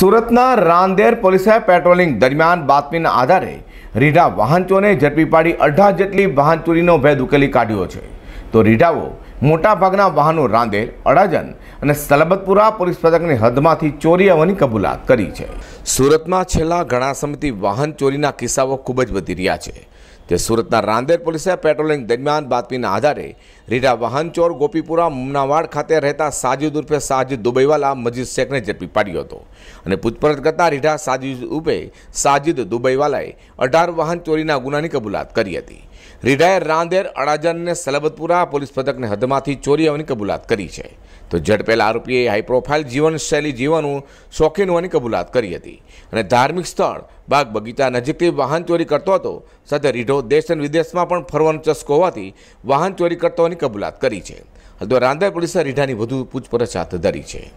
સુરતના રાંદેર પોલીસે પેટ્રોલિંગ દરમિયાન બાતમીના આધારે રીઢા વાહનચોને ઝડપી પાડી અઢાર જેટલી વાહન ચોરીનો ભેદ ઉકેલી કાઢ્યો છે તો રીઢાઓ મોટાભાગના વાહનો રાંદેર અડાજન અને સલબતપુરા પોલીસ પથકની હદમાંથી ચોરી આવવાની કબૂલાત કરી છે સુરતમાં છેલ્લા ઘણા સમયથી વાહન ચોરીના કિસ્સાઓ ખૂબ જ વધી રહ્યા છે તે સુરતના રાંદેર પોલીસે પેટ્રોલિંગ દરમિયાન બાતમીના આધારે રીઢા વાહનચોર ગોપીપુરા મુમનાવાડ ખાતે રહેતા સાજિદ ઉર્ફે સાજિદ દુબઈવાલા મજીદ શેખને ઝડપી પાડ્યો હતો અને પૂછપરછ કરતા રીઢા સાજિદ ઉપે સાજિદ દુબઈવાલાએ અઢાર વાહન ચોરીના ગુનાની કબૂલાત કરી હતી રીઢાએ રાંદેર અડાજણ અને સલબતપુરા પોલીસ પથકને હદમાંથી ચોરી આવવાની કબૂલાત કરી છે તો ઝડપેલા આરોપીએ હાઈપ્રોફાઇલ જીવનશૈલી જીવનનું શોખીન હોવાની કબૂલાત કરી હતી અને ધાર્મિક સ્થળ બાગ બગીચા નજીકથી વાહન ચોરી કરતો હતો સાથે રીઢો દેશ અને વિદેશમાં પણ ફરવાનો ચસ્કો હોવાથી વાહન ચોરી કરતો હોવાની કબૂલાત કરી છે હાલ તો રાંદેર પોલીસે રીઢાની વધુ પૂછપરછ હાથ ધરી છે